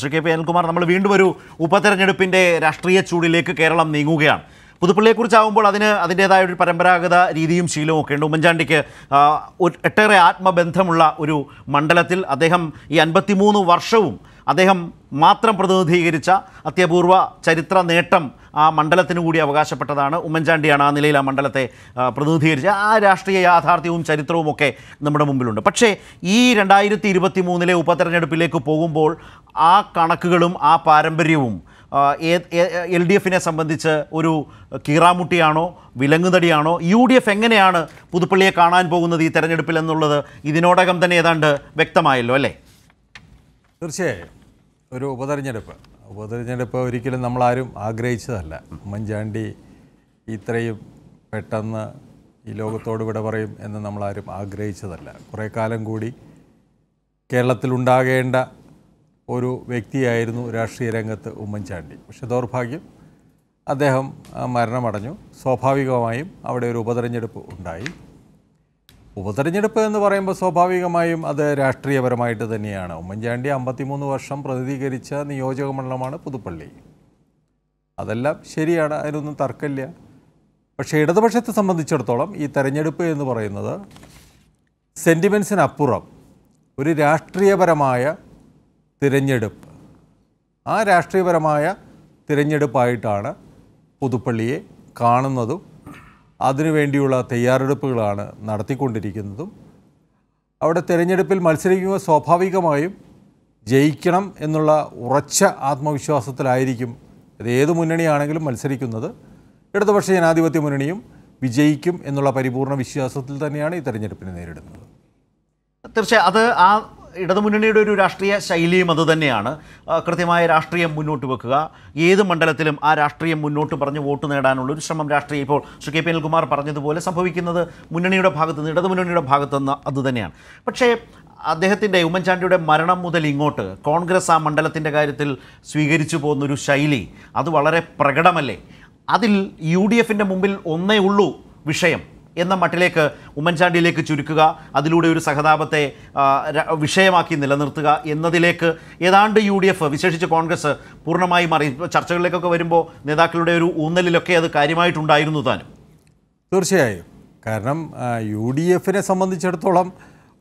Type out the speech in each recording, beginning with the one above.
Shri K P Anilkumar നമ്മൾ വീണ്ടും ഒരു ഉപതെരഞ്ഞെടുപ്പിൻ്റെ രാഷ്ട്രീയ ചൂടിലേക്ക് കേരളം നീങ്ങുകയാണ് പുതുപ്പള്ളിയെക്കുറിച്ചാവുമ്പോൾ അതിന് അതിൻ്റേതായ ഒരു പരമ്പരാഗത രീതിയും ശീലവും ഒക്കെ ഉണ്ട് ഉമ്മൻചാണ്ടിക്ക് ഒട്ടേറെ ആത്മബന്ധമുള്ള ഒരു മണ്ഡലത്തിൽ അദ്ദേഹം ഈ അൻപത്തിമൂന്ന് വർഷവും അദ്ദേഹം മാത്രം പ്രതിനിധീകരിച്ച അത്യപൂർവ ചരിത്ര നേട്ടം ആ മണ്ഡലത്തിന് കൂടി അവകാശപ്പെട്ടതാണ് ഉമ്മൻചാണ്ടിയാണ് ആ നിലയിൽ ആ മണ്ഡലത്തെ പ്രതിനിധീകരിച്ച ആ രാഷ്ട്രീയ യാഥാർത്ഥ്യവും ചരിത്രവും ഒക്കെ നമ്മുടെ മുമ്പിലുണ്ട് പക്ഷേ ഈ രണ്ടായിരത്തി ഇരുപത്തി മൂന്നിലെ ഉപതെരഞ്ഞെടുപ്പിലേക്ക് പോകുമ്പോൾ ആ കണക്കുകളും ആ പാരമ്പര്യവും എൽ ഡി എഫിനെ സംബന്ധിച്ച് ഒരു കീറാമുട്ടിയാണോ വിലങ്ങുതടിയാണോ യു ഡി എഫ് എങ്ങനെയാണ് പുതുപ്പള്ളിയെ കാണാൻ പോകുന്നത് ഈ തെരഞ്ഞെടുപ്പിൽ എന്നുള്ളത് ഇതിനോടകം തന്നെ ഏതാണ്ട് വ്യക്തമായല്ലോ അല്ലേ തീർച്ചയായും ഒരു ഉപതെരഞ്ഞെടുപ്പ് ഉപതെരഞ്ഞെടുപ്പ് ഒരിക്കലും നമ്മളാരും ആഗ്രഹിച്ചതല്ല ഉമ്മൻചാണ്ടി ഇത്രയും പെട്ടെന്ന് ഈ ലോകത്തോട് വിട പറയും എന്ന് നമ്മളാരും ആഗ്രഹിച്ചതല്ല കുറേ കാലം കൂടി കേരളത്തിലുണ്ടാകേണ്ട ഒരു വ്യക്തിയായിരുന്നു രാഷ്ട്രീയ രംഗത്ത് ഉമ്മൻചാണ്ടി പക്ഷെ ദൗർഭാഗ്യം അദ്ദേഹം മരണമടഞ്ഞു സ്വാഭാവികമായും അവിടെ ഒരു ഉപതെരഞ്ഞെടുപ്പ് ഉണ്ടായി ഉപതെരഞ്ഞെടുപ്പ് എന്ന് പറയുമ്പോൾ സ്വാഭാവികമായും അത് രാഷ്ട്രീയപരമായിട്ട് തന്നെയാണ് ഉമ്മൻചാണ്ടി അമ്പത്തിമൂന്ന് വർഷം പ്രതിനിധീകരിച്ച നിയോജക മണ്ഡലമാണ് പുതുപ്പള്ളി അതെല്ലാം ശരിയാണ് അതിനൊന്നും തർക്കമില്ല പക്ഷേ ഇടതുപക്ഷത്തെ സംബന്ധിച്ചിടത്തോളം ഈ തെരഞ്ഞെടുപ്പ് എന്ന് പറയുന്നത് സെൻറ്റിമെൻസിനപ്പുറം ഒരു രാഷ്ട്രീയപരമായ തിരഞ്ഞെടുപ്പ് ആ രാഷ്ട്രീയപരമായ തിരഞ്ഞെടുപ്പായിട്ടാണ് പുതുപ്പള്ളിയെ കാണുന്നതും അതിനുവേണ്ടിയുള്ള തയ്യാറെടുപ്പുകളാണ് നടത്തിക്കൊണ്ടിരിക്കുന്നതും അവിടെ തിരഞ്ഞെടുപ്പിൽ മത്സരിക്കുക സ്വാഭാവികമായും ജയിക്കണം എന്നുള്ള ഉറച്ച ആത്മവിശ്വാസത്തിലായിരിക്കും അത് ഏത് മുന്നണിയാണെങ്കിലും മത്സരിക്കുന്നത് ഇടതുപക്ഷ ജനാധിപത്യ മുന്നണിയും വിജയിക്കും എന്നുള്ള പരിപൂർണ വിശ്വാസത്തിൽ തന്നെയാണ് ഈ തെരഞ്ഞെടുപ്പിനെ നേരിടുന്നത് തീർച്ചയായും അത് ആ ഇടതുമുന്നണിയുടെ ഒരു രാഷ്ട്രീയ ശൈലിയും അതുതന്നെയാണ് കൃത്യമായ രാഷ്ട്രീയം മുന്നോട്ട് വെക്കുക ഏത് മണ്ഡലത്തിലും ആ രാഷ്ട്രീയം മുന്നോട്ട് പറഞ്ഞ് വോട്ട് നേടാനുള്ള ഒരു ശ്രമം രാഷ്ട്രീയം ഇപ്പോൾ ശ്രീ കെ പി അനിൽകുമാർ പറഞ്ഞതുപോലെ സംഭവിക്കുന്നത് മുന്നണിയുടെ ഭാഗത്തു നിന്ന് ഇടതുമുന്നണിയുടെ ഭാഗത്ത് നിന്ന് അതുതന്നെയാണ് പക്ഷേ അദ്ദേഹത്തിൻ്റെ ഉമ്മൻചാണ്ടിയുടെ മരണം മുതൽ ഇങ്ങോട്ട് കോൺഗ്രസ് ആ മണ്ഡലത്തിൻ്റെ കാര്യത്തിൽ സ്വീകരിച്ചു പോകുന്നൊരു ശൈലി അത് വളരെ പ്രകടമല്ലേ അതിൽ യു ഡി എഫിൻ്റെ മുമ്പിൽ ഒന്നേ ഉള്ളൂ വിഷയം എന്ന മട്ടിലേക്ക് ഉമ്മൻചാണ്ടിയിലേക്ക് ചുരുക്കുക അതിലൂടെ ഒരു സഹതാപത്തെ വിഷയമാക്കി നിലനിർത്തുക എന്നതിലേക്ക് ഏതാണ്ട് യു ഡി എഫ് വിശേഷിച്ച് കോൺഗ്രസ് പൂർണ്ണമായി മാറി ചർച്ചകളിലേക്കൊക്കെ വരുമ്പോൾ നേതാക്കളുടെ ഒരു ഊന്നലിലൊക്കെ അത് കാര്യമായിട്ടുണ്ടായിരുന്നു താനും തീർച്ചയായും കാരണം യു ഡി എഫിനെ സംബന്ധിച്ചിടത്തോളം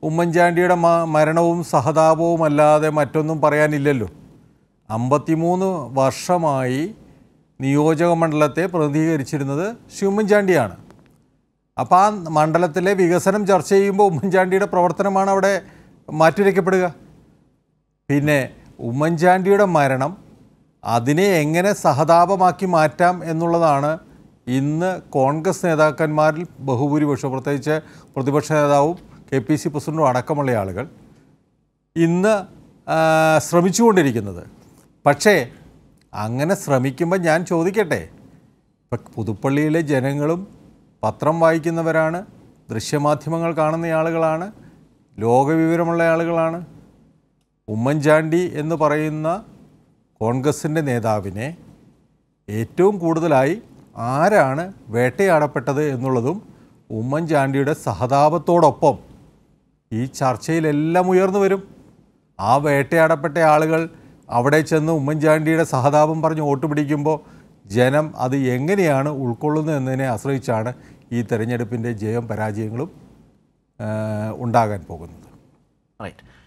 ഉമ്മൻചാണ്ടിയുടെ മരണവും സഹതാപവും അല്ലാതെ മറ്റൊന്നും പറയാനില്ലല്ലോ അമ്പത്തിമൂന്ന് വർഷമായി നിയോജക മണ്ഡലത്തെ പ്രതിനിധീകരിച്ചിരുന്നത് ശ്രീ ഉമ്മൻചാണ്ടിയാണ് അപ്പോൾ ആ മണ്ഡലത്തിലെ വികസനം ചർച്ച ചെയ്യുമ്പോൾ ഉമ്മൻചാണ്ടിയുടെ പ്രവർത്തനമാണ് അവിടെ മാറ്റിവെക്കപ്പെടുക പിന്നെ ഉമ്മൻചാണ്ടിയുടെ മരണം അതിനെ എങ്ങനെ സഹതാപമാക്കി മാറ്റാം എന്നുള്ളതാണ് ഇന്ന് കോൺഗ്രസ് നേതാക്കന്മാരിൽ ബഹുഭൂരിപക്ഷം പ്രത്യേകിച്ച് പ്രതിപക്ഷ നേതാവും കെ പി സി പ്രസിഡൻറ്റും അടക്കമുള്ള ആളുകൾ ഇന്ന് ശ്രമിച്ചുകൊണ്ടിരിക്കുന്നത് പക്ഷേ അങ്ങനെ ശ്രമിക്കുമ്പോൾ ഞാൻ ചോദിക്കട്ടെ ഇപ്പം പുതുപ്പള്ളിയിലെ ജനങ്ങളും പത്രം വായിക്കുന്നവരാണ് ദൃശ്യമാധ്യമങ്ങൾ കാണുന്ന ആളുകളാണ് ലോകവിവരമുള്ള ആളുകളാണ് ഉമ്മൻചാണ്ടി എന്ന് പറയുന്ന കോൺഗ്രസിൻ്റെ നേതാവിനെ ഏറ്റവും കൂടുതലായി ആരാണ് വേട്ടയാടപ്പെട്ടത് എന്നുള്ളതും ഉമ്മൻചാണ്ടിയുടെ സഹതാപത്തോടൊപ്പം ഈ ചർച്ചയിലെല്ലാം ഉയർന്നു വരും ആ വേട്ടയാടപ്പെട്ട ആളുകൾ അവിടെ ചെന്ന് ഉമ്മൻചാണ്ടിയുടെ സഹതാപം പറഞ്ഞ് വോട്ട് പിടിക്കുമ്പോൾ ജനം അത് എങ്ങനെയാണ് ഉൾക്കൊള്ളുന്നത് എന്നതിനെ ആശ്രയിച്ചാണ് ഈ തെരഞ്ഞെടുപ്പിൻ്റെ ജയം പരാജയങ്ങളും ഉണ്ടാകാൻ പോകുന്നത് റൈറ്റ്